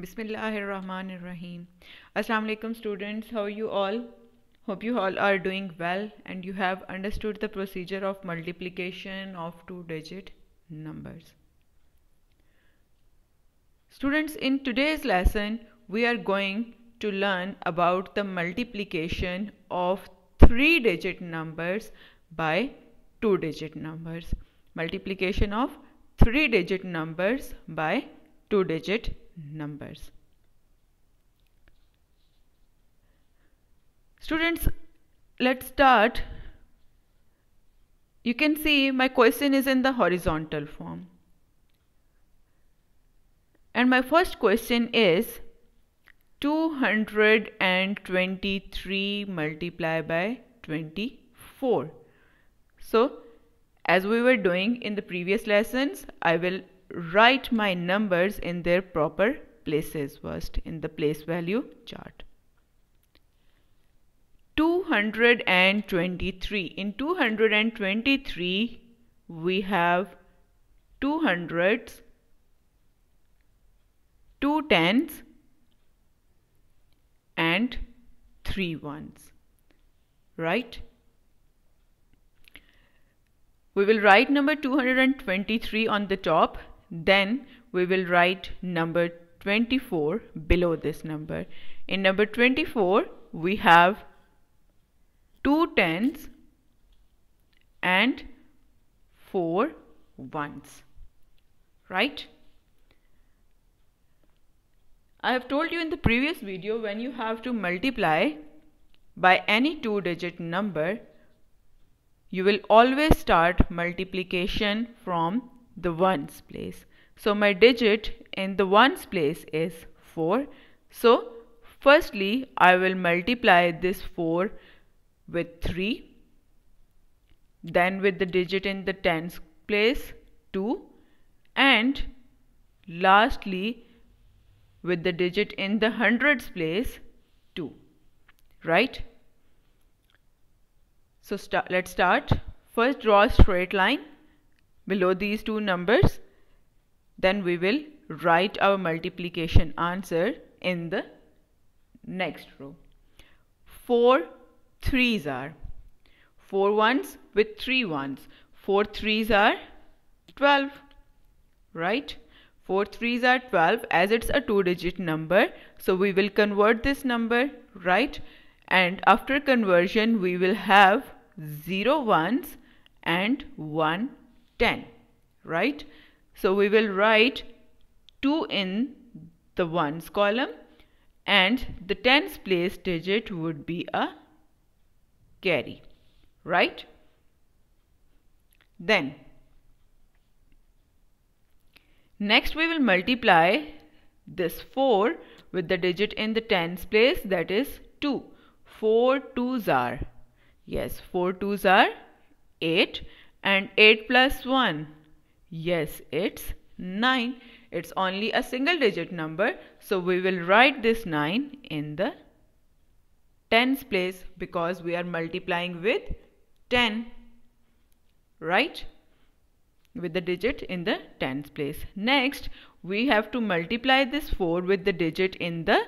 Bismillahirrahmanirrahim. Assalamu alaikum students. How you all? Hope you all are doing well and you have understood the procedure of multiplication of two digit numbers. Students, in today's lesson, we are going to learn about the multiplication of three digit numbers by two digit numbers. Multiplication of three digit numbers by two digit numbers. Students, let's start. You can see my question is in the horizontal form. And my first question is 223 multiplied by 24. So, as we were doing in the previous lessons, I will write my numbers in their proper places first in the place value chart. 223. In 223 we have 2 hundreds, 2 tens and 3 ones. Right? We will write number 223 on the top then we will write number 24 below this number in number 24 we have two tens and four ones right I have told you in the previous video when you have to multiply by any two digit number you will always start multiplication from the ones place. So my digit in the ones place is 4. So firstly I will multiply this 4 with 3 then with the digit in the tens place 2 and lastly with the digit in the hundreds place 2 right so let st let's start first draw a straight line below these two numbers then we will write our multiplication answer in the next row. Four threes are four ones with three ones. Four threes are 12, right? Four threes are 12 as it's a two digit number. So we will convert this number, right? And after conversion, we will have zero ones and one 10 right so we will write 2 in the ones column and the tens place digit would be a carry right then next we will multiply this 4 with the digit in the tens place that is 2 4 twos are yes 4 twos are 8 and 8 plus 1. Yes, it's 9. It's only a single digit number. So we will write this 9 in the tens place because we are multiplying with 10. Right? With the digit in the tens place. Next, we have to multiply this 4 with the digit in the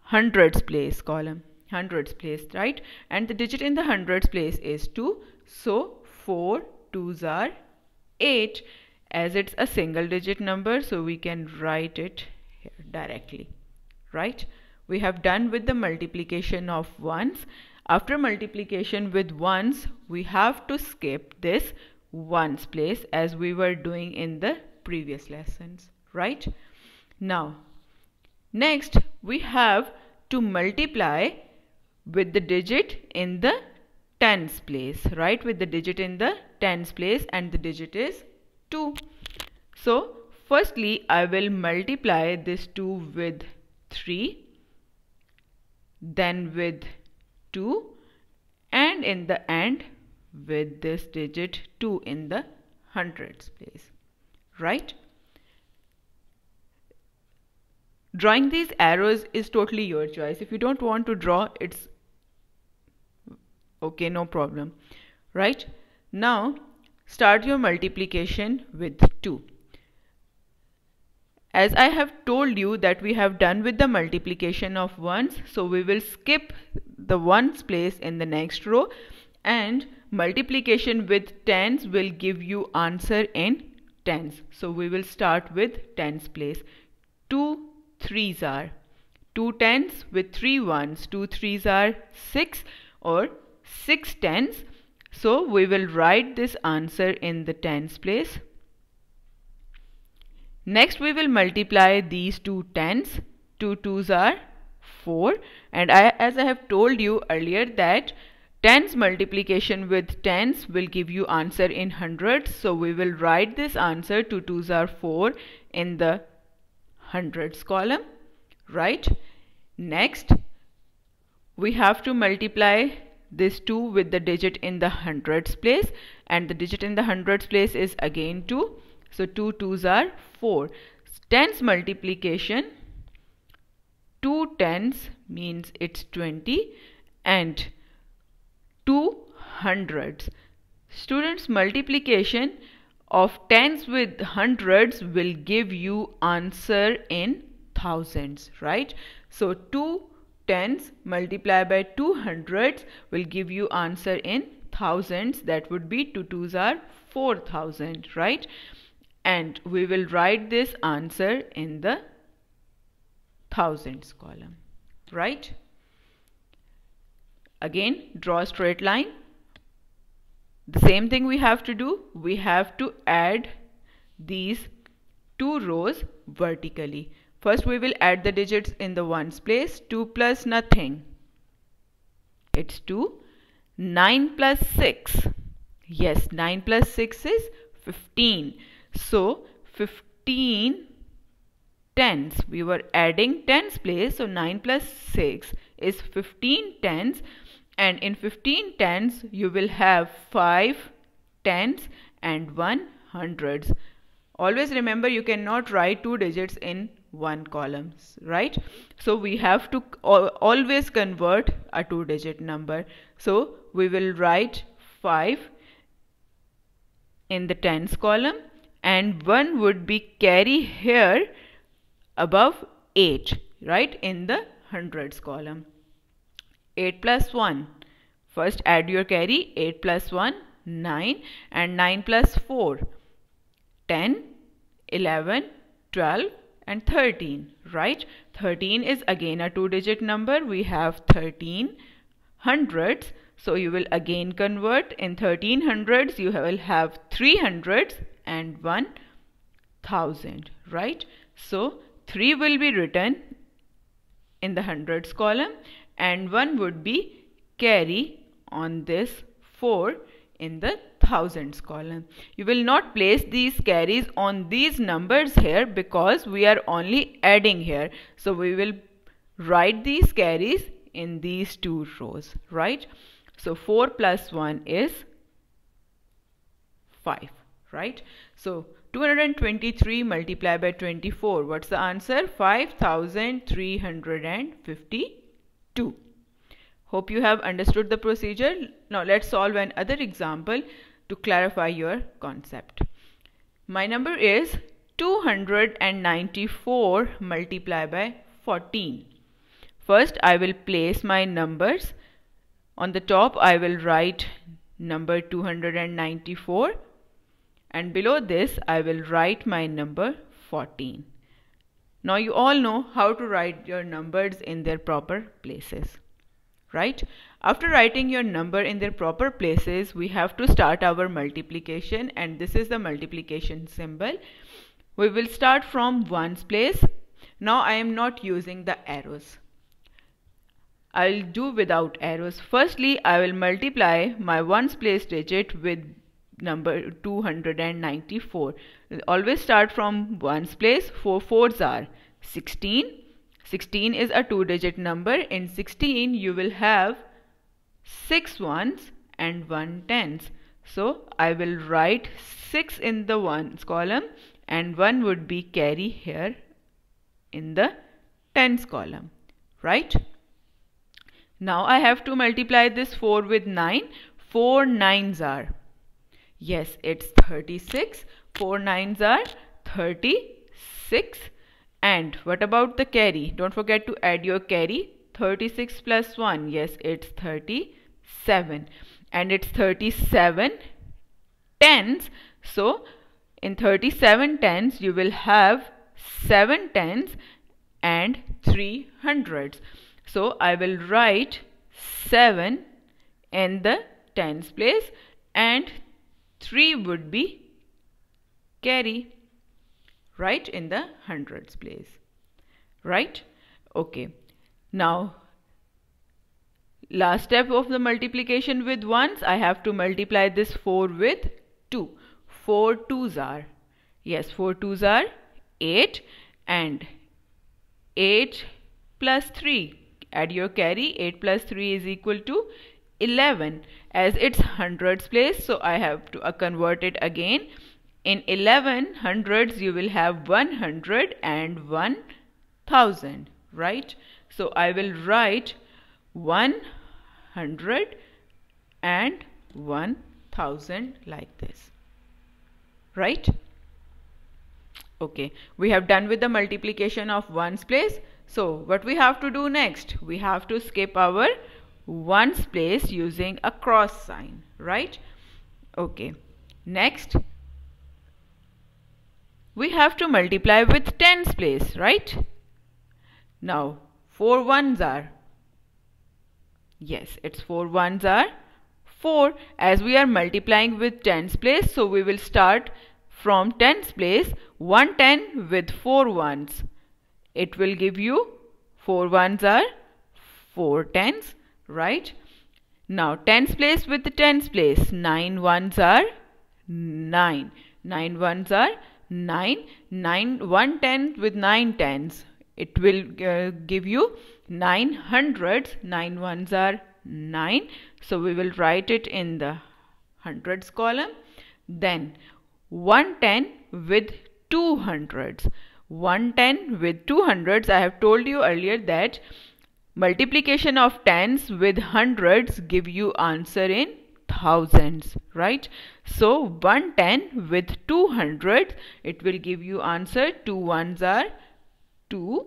hundreds place column hundreds place right and the digit in the hundreds place is 2 so 4 2s are 8 as it's a single digit number so we can write it here directly right we have done with the multiplication of ones after multiplication with ones we have to skip this ones place as we were doing in the previous lessons right now next we have to multiply with the digit in the tens place, right? With the digit in the tens place and the digit is 2. So, firstly, I will multiply this 2 with 3, then with 2 and in the end with this digit 2 in the hundreds place, right? Drawing these arrows is totally your choice. If you don't want to draw, it's okay no problem right now start your multiplication with 2 as I have told you that we have done with the multiplication of 1's so we will skip the 1's place in the next row and multiplication with 10's will give you answer in 10's so we will start with 10's place 2 3's are 2 10's with 3 1's 2 3's are 6 or 6 tens. So we will write this answer in the tens place. Next we will multiply these two tens. Two twos are 4 and I, as I have told you earlier that tens multiplication with tens will give you answer in hundreds. So we will write this answer two twos are 4 in the hundreds column. Right. Next we have to multiply this 2 with the digit in the hundreds place and the digit in the hundreds place is again 2 so 2 2's are 4 tens multiplication 2 tens means it's 20 and 2 hundreds students multiplication of tens with hundreds will give you answer in thousands right so 2 tens multiply by two hundreds will give you answer in thousands that would be two twos are four thousand right and we will write this answer in the thousands column right again draw a straight line the same thing we have to do we have to add these two rows vertically First we will add the digits in the ones place. 2 plus nothing. It's 2. 9 plus 6. Yes, 9 plus 6 is 15. So 15 tens. We were adding tens place. So 9 plus 6 is 15 tens. And in 15 tens, you will have 5 tens and 1 hundreds. Always remember you cannot write two digits in one columns right so we have to always convert a two digit number so we will write 5 in the tens column and 1 would be carry here above 8 right in the hundreds column 8 plus 1 first add your carry 8 plus 1 9 and 9 plus 4 10 11 12 and 13 right 13 is again a two digit number we have 13 hundreds so you will again convert in 13 hundreds you will have 3 hundreds and 1000 right so 3 will be written in the hundreds column and 1 would be carry on this 4 in the thousands column. You will not place these carries on these numbers here because we are only adding here. So we will write these carries in these two rows, right? So 4 plus 1 is 5, right? So 223 multiplied by 24. What's the answer? 5,352. Hope you have understood the procedure. Now let's solve another example to clarify your concept. My number is 294 multiplied by 14. First I will place my numbers. On the top I will write number 294 and below this I will write my number 14. Now you all know how to write your numbers in their proper places, right? After writing your number in their proper places, we have to start our multiplication and this is the multiplication symbol. We will start from ones place. Now I am not using the arrows. I'll do without arrows. Firstly, I will multiply my ones place digit with number 294. always start from ones place. Four fours are 16. 16 is a two digit number. In 16, you will have 6 ones and 1 tens. So I will write 6 in the ones column and 1 would be carry here in the tens column, right? Now I have to multiply this 4 with 9. 4 nines are, yes, it's 36. 4 nines are 36. And what about the carry? Don't forget to add your carry. 36 plus 1, yes, it's 30. 7 and it's 37 tens so in 37 tens you will have 7 tens and 3 hundreds so I will write 7 in the tens place and 3 would be carry right in the hundreds place right okay now Last step of the multiplication with 1s, I have to multiply this 4 with 2. 4 2s are, yes 4 2s are 8 and 8 plus 3. Add your carry, 8 plus 3 is equal to 11 as it's hundreds place so I have to uh, convert it again. In 11 hundreds you will have 100 and 1000 right. So I will write 1 hundred and one thousand like this right okay we have done with the multiplication of ones place so what we have to do next we have to skip our ones place using a cross sign right okay next we have to multiply with tens place right now four ones are Yes, its four ones are 4. As we are multiplying with tens place, so we will start from tens place 110 with four ones. It will give you four ones are 4 tens, right? Now, tens place with the tens place, 9 ones are 9. 9 ones are 9. 9 1 tenth with 9 tens, it will uh, give you 9 hundreds 9 ones are 9 so we will write it in the hundreds column then 110 with 2 hundreds 110 with 2 hundreds I have told you earlier that multiplication of tens with hundreds give you answer in thousands right so 110 with 200 it will give you answer 2 ones are to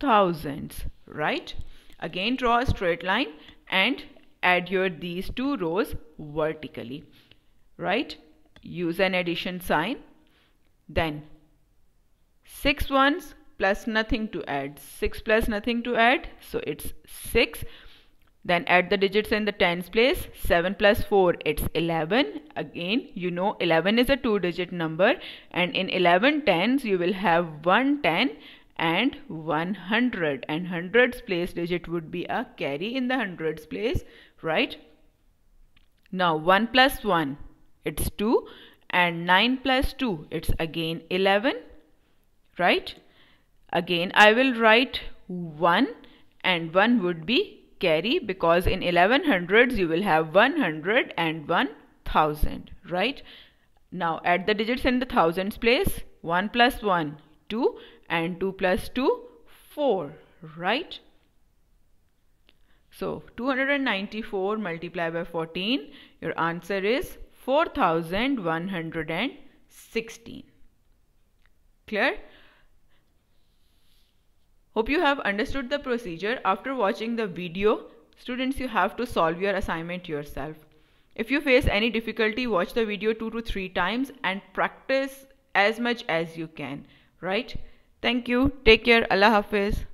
thousands right again draw a straight line and add your these two rows vertically right use an addition sign then six ones plus nothing to add 6 plus nothing to add so it's 6 then add the digits in the tens place. 7 plus 4, it's 11. Again, you know 11 is a two digit number. And in 11 tens, you will have 110 and 100. And hundreds place digit would be a carry in the hundreds place, right? Now 1 plus 1, it's 2. And 9 plus 2, it's again 11, right? Again, I will write 1 and 1 would be carry because in 1100s you will have 100 and 1000 right now add the digits in the thousands place 1 plus 1 2 and 2 plus 2 4 right so 294 multiplied by 14 your answer is 4116 clear Hope you have understood the procedure after watching the video. Students, you have to solve your assignment yourself. If you face any difficulty, watch the video two to three times and practice as much as you can. Right? Thank you. Take care. Allah Hafiz.